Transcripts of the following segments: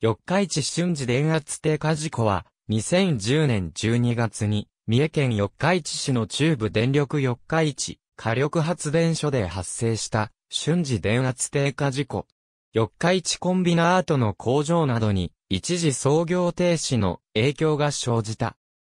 四日市瞬時電圧低下事故は、2010年12月に、三重県四日市市の中部電力四日市火力発電所で発生した瞬時電圧低下事故。四日市コンビナートの工場などに一時操業停止の影響が生じた。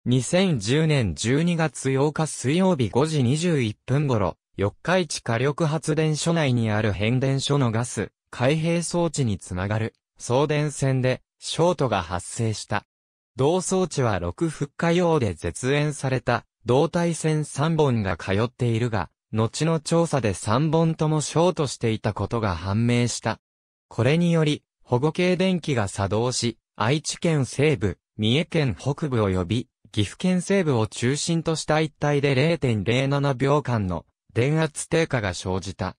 2010年12月8日水曜日5時21分頃、四日市火力発電所内にある変電所のガス、開閉装置につながる送電線でショートが発生した。同装置は6フッ用で絶縁された胴体線3本が通っているが、後の調査で3本ともショートしていたことが判明した。これにより、保護系電気が作動し、愛知県西部、三重県北部及び、岐阜県西部を中心とした一帯で0.07秒間の電圧低下が生じた。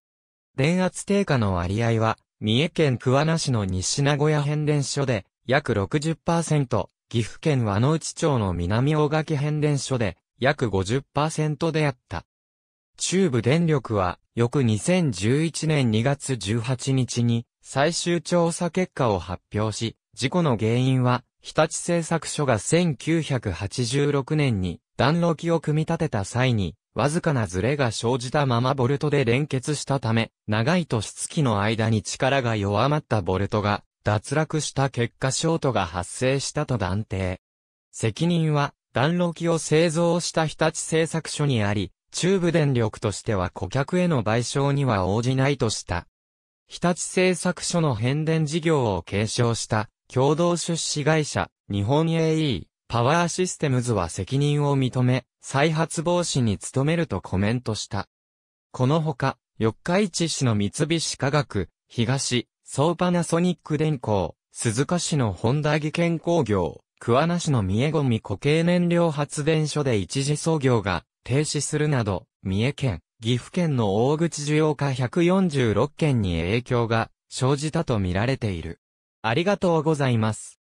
電圧低下の割合は三重県桑名市の西名古屋変電所で約60%、岐阜県和野内町の南大垣変電所で約50%であった。中部電力は翌2011年2月18日に最終調査結果を発表し、事故の原因は日立製作所が1986年に暖炉機を組み立てた際にわずかなズレが生じたままボルトで連結したため、長いと質器の間に力が弱まったボルトが脱落した結果ショートが発生したと断定。責任は暖炉機を製造した日立製作所にあり、中部電力としては顧客への賠償には応じないとした。日立製作所の変電事業を継承した共同出資会社、日本 AE、パワーシステムズは責任を認め、再発防止に努めるとコメントした。このほか、四日市市の三菱化学、東、総パナソニック電工、鈴鹿市の本田技研工業、桑名市の三重ゴミ固形燃料発電所で一時操業が停止するなど、三重県、岐阜県の大口需要化146件に影響が生じたとみられている。ありがとうございます。